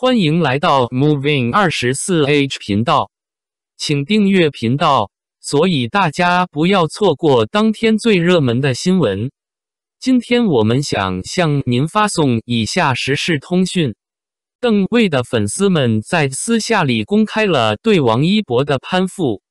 欢迎来到 Moving 二十四 H 频道，请订阅频道，所以大家不要错过当天最热门的新闻。今天我们想向您发送以下时事通讯：邓为的粉丝们在私下里公开了对王一博的攀附，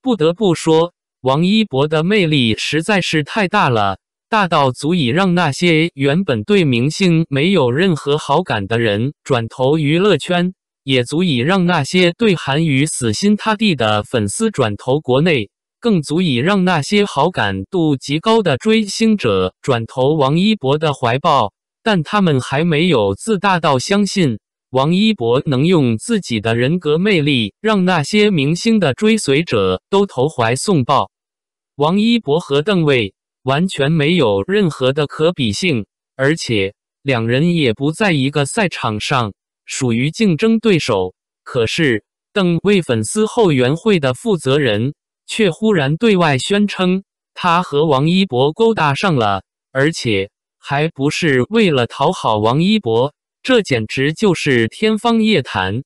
不得不说，王一博的魅力实在是太大了。大到足以让那些原本对明星没有任何好感的人转投娱乐圈，也足以让那些对韩娱死心塌地的粉丝转投国内，更足以让那些好感度极高的追星者转投王一博的怀抱。但他们还没有自大到相信王一博能用自己的人格魅力让那些明星的追随者都投怀送抱。王一博和邓为。完全没有任何的可比性，而且两人也不在一个赛场上，属于竞争对手。可是邓为粉丝后援会的负责人却忽然对外宣称，他和王一博勾搭上了，而且还不是为了讨好王一博，这简直就是天方夜谭。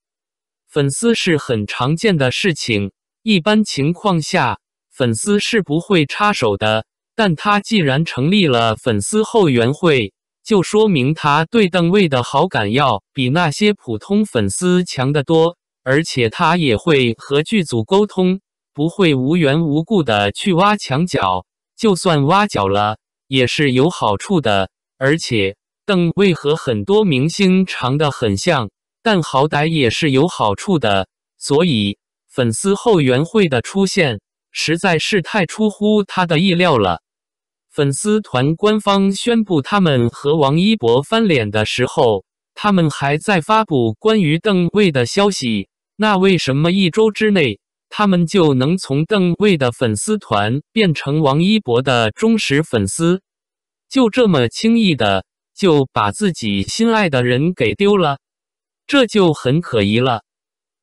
粉丝是很常见的事情，一般情况下，粉丝是不会插手的。但他既然成立了粉丝后援会，就说明他对邓为的好感要比那些普通粉丝强得多，而且他也会和剧组沟通，不会无缘无故的去挖墙角，就算挖角了，也是有好处的。而且邓为和很多明星长得很像，但好歹也是有好处的。所以粉丝后援会的出现实在是太出乎他的意料了。粉丝团官方宣布他们和王一博翻脸的时候，他们还在发布关于邓为的消息。那为什么一周之内，他们就能从邓为的粉丝团变成王一博的忠实粉丝？就这么轻易的就把自己心爱的人给丢了，这就很可疑了。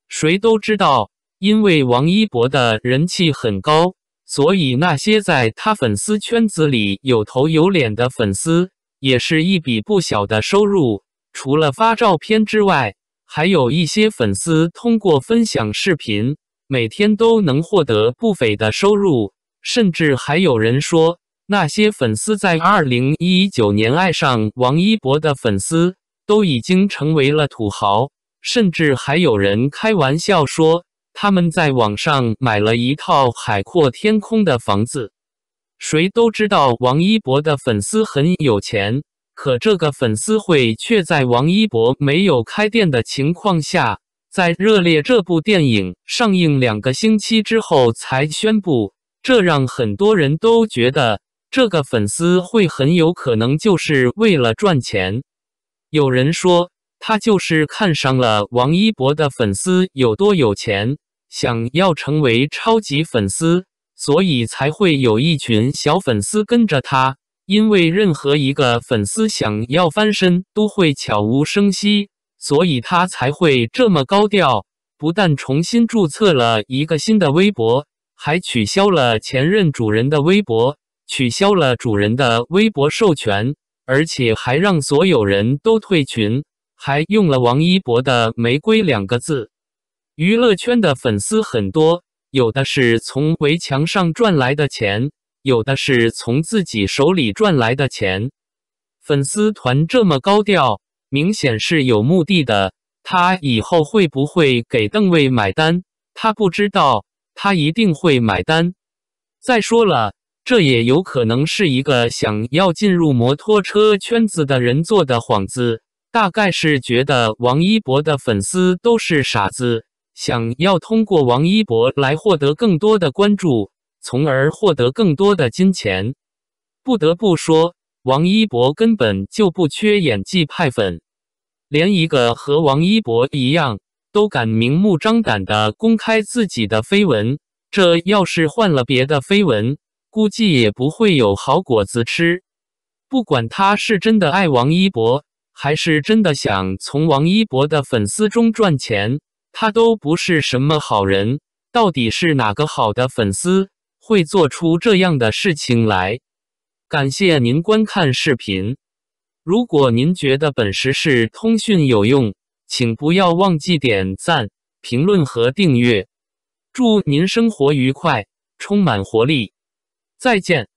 谁都知道，因为王一博的人气很高。所以，那些在他粉丝圈子里有头有脸的粉丝，也是一笔不小的收入。除了发照片之外，还有一些粉丝通过分享视频，每天都能获得不菲的收入。甚至还有人说，那些粉丝在二零一九年爱上王一博的粉丝，都已经成为了土豪。甚至还有人开玩笑说。他们在网上买了一套海阔天空的房子。谁都知道王一博的粉丝很有钱，可这个粉丝会却在王一博没有开店的情况下，在《热烈》这部电影上映两个星期之后才宣布，这让很多人都觉得这个粉丝会很有可能就是为了赚钱。有人说，他就是看上了王一博的粉丝有多有钱。想要成为超级粉丝，所以才会有一群小粉丝跟着他。因为任何一个粉丝想要翻身都会悄无声息，所以他才会这么高调。不但重新注册了一个新的微博，还取消了前任主人的微博，取消了主人的微博授权，而且还让所有人都退群，还用了王一博的“玫瑰”两个字。娱乐圈的粉丝很多，有的是从围墙上赚来的钱，有的是从自己手里赚来的钱。粉丝团这么高调，明显是有目的的。他以后会不会给邓位买单？他不知道，他一定会买单。再说了，这也有可能是一个想要进入摩托车圈子的人做的幌子，大概是觉得王一博的粉丝都是傻子。想要通过王一博来获得更多的关注，从而获得更多的金钱。不得不说，王一博根本就不缺演技派粉，连一个和王一博一样都敢明目张胆地公开自己的绯闻。这要是换了别的绯闻，估计也不会有好果子吃。不管他是真的爱王一博，还是真的想从王一博的粉丝中赚钱。他都不是什么好人，到底是哪个好的粉丝会做出这样的事情来？感谢您观看视频。如果您觉得本时事通讯有用，请不要忘记点赞、评论和订阅。祝您生活愉快，充满活力。再见。